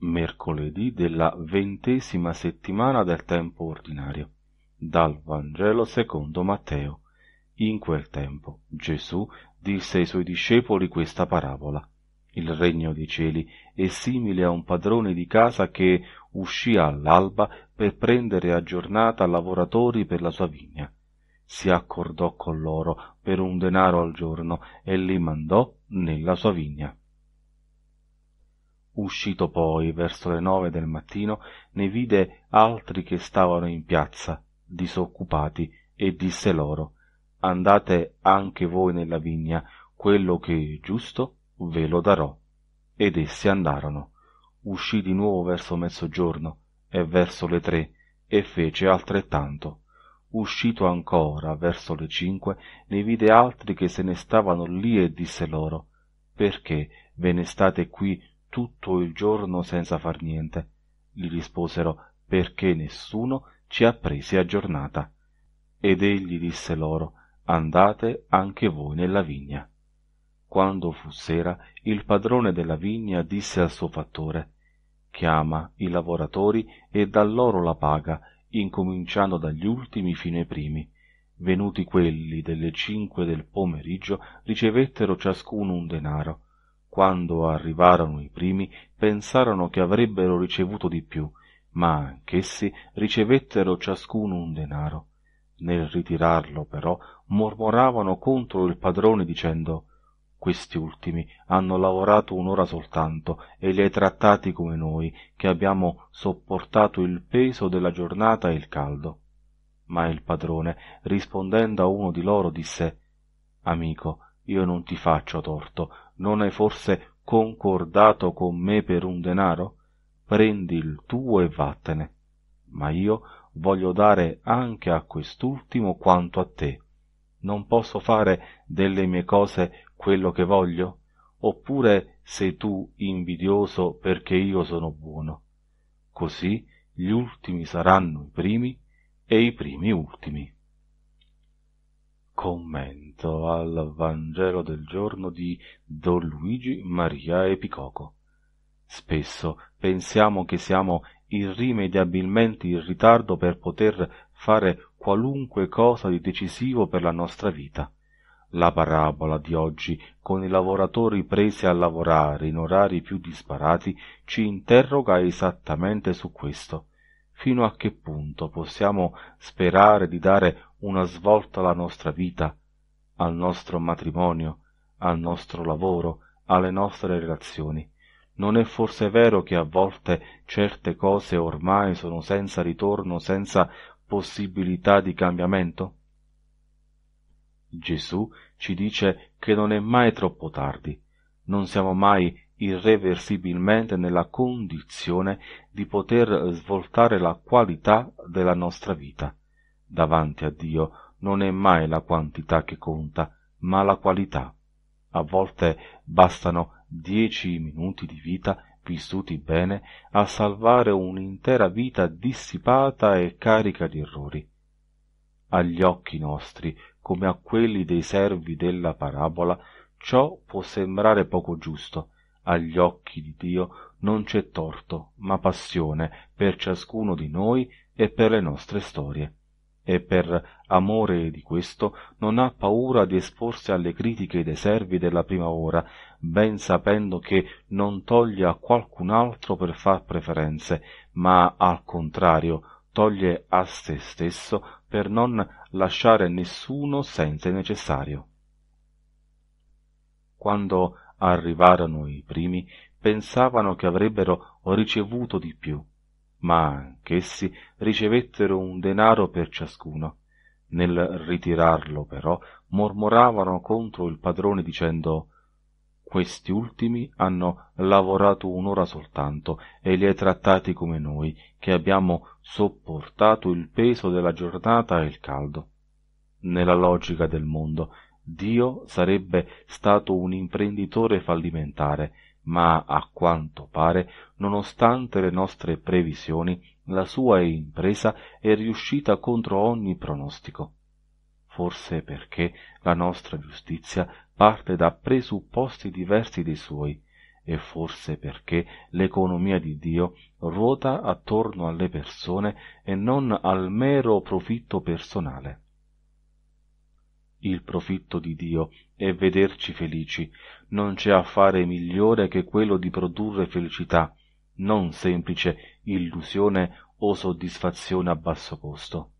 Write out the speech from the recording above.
mercoledì della ventesima settimana del tempo ordinario, dal Vangelo secondo Matteo. In quel tempo Gesù disse ai suoi discepoli questa parabola. Il regno dei cieli è simile a un padrone di casa che uscì all'alba per prendere a giornata lavoratori per la sua vigna. Si accordò con loro per un denaro al giorno e li mandò nella sua vigna uscito poi verso le nove del mattino ne vide altri che stavano in piazza disoccupati e disse loro andate anche voi nella vigna quello che è giusto ve lo darò ed essi andarono uscì di nuovo verso mezzogiorno e verso le tre e fece altrettanto uscito ancora verso le cinque ne vide altri che se ne stavano lì e disse loro perché ve ne state qui tutto il giorno senza far niente gli risposero perchè nessuno ci ha presi a giornata ed egli disse loro andate anche voi nella vigna quando fu sera il padrone della vigna disse al suo fattore chiama i lavoratori e dà loro la paga incominciando dagli ultimi fino ai primi venuti quelli delle cinque del pomeriggio ricevettero ciascuno un denaro quando arrivarono i primi, pensarono che avrebbero ricevuto di più, ma anch'essi ricevettero ciascuno un denaro. Nel ritirarlo, però, mormoravano contro il padrone dicendo questi ultimi hanno lavorato un'ora soltanto e li hai trattati come noi, che abbiamo sopportato il peso della giornata e il caldo. Ma il padrone, rispondendo a uno di loro, disse Amico, io non ti faccio torto, non hai forse concordato con me per un denaro? Prendi il tuo e vattene. Ma io voglio dare anche a quest'ultimo quanto a te. Non posso fare delle mie cose quello che voglio? Oppure sei tu invidioso perché io sono buono? Così gli ultimi saranno i primi e i primi ultimi. Commento al Vangelo del giorno di Don Luigi Maria Epicoco. Spesso pensiamo che siamo irrimediabilmente in ritardo per poter fare qualunque cosa di decisivo per la nostra vita. La parabola di oggi, con i lavoratori presi a lavorare in orari più disparati, ci interroga esattamente su questo. Fino a che punto possiamo sperare di dare una svolta alla nostra vita, al nostro matrimonio, al nostro lavoro, alle nostre relazioni. Non è forse vero che a volte certe cose ormai sono senza ritorno, senza possibilità di cambiamento? Gesù ci dice che non è mai troppo tardi, non siamo mai irreversibilmente nella condizione di poter svoltare la qualità della nostra vita davanti a Dio non è mai la quantità che conta, ma la qualità. A volte bastano dieci minuti di vita vissuti bene a salvare un'intera vita dissipata e carica di errori. Agli occhi nostri, come a quelli dei servi della parabola, ciò può sembrare poco giusto. Agli occhi di Dio non c'è torto, ma passione per ciascuno di noi e per le nostre storie e per amore di questo non ha paura di esporsi alle critiche dei servi della prima ora, ben sapendo che non toglie a qualcun altro per far preferenze, ma al contrario toglie a se stesso per non lasciare nessuno senza il necessario. Quando arrivarono i primi, pensavano che avrebbero ricevuto di più, ma anch'essi ricevettero un denaro per ciascuno. Nel ritirarlo, però, mormoravano contro il padrone dicendo questi ultimi hanno lavorato un'ora soltanto e li hai trattati come noi, che abbiamo sopportato il peso della giornata e il caldo. Nella logica del mondo, Dio sarebbe stato un imprenditore fallimentare ma a quanto pare, nonostante le nostre previsioni, la sua impresa è riuscita contro ogni pronostico. Forse perché la nostra giustizia parte da presupposti diversi dei suoi, e forse perché l'economia di Dio ruota attorno alle persone e non al mero profitto personale. Il profitto di Dio è vederci felici, non c'è affare migliore che quello di produrre felicità, non semplice illusione o soddisfazione a basso costo.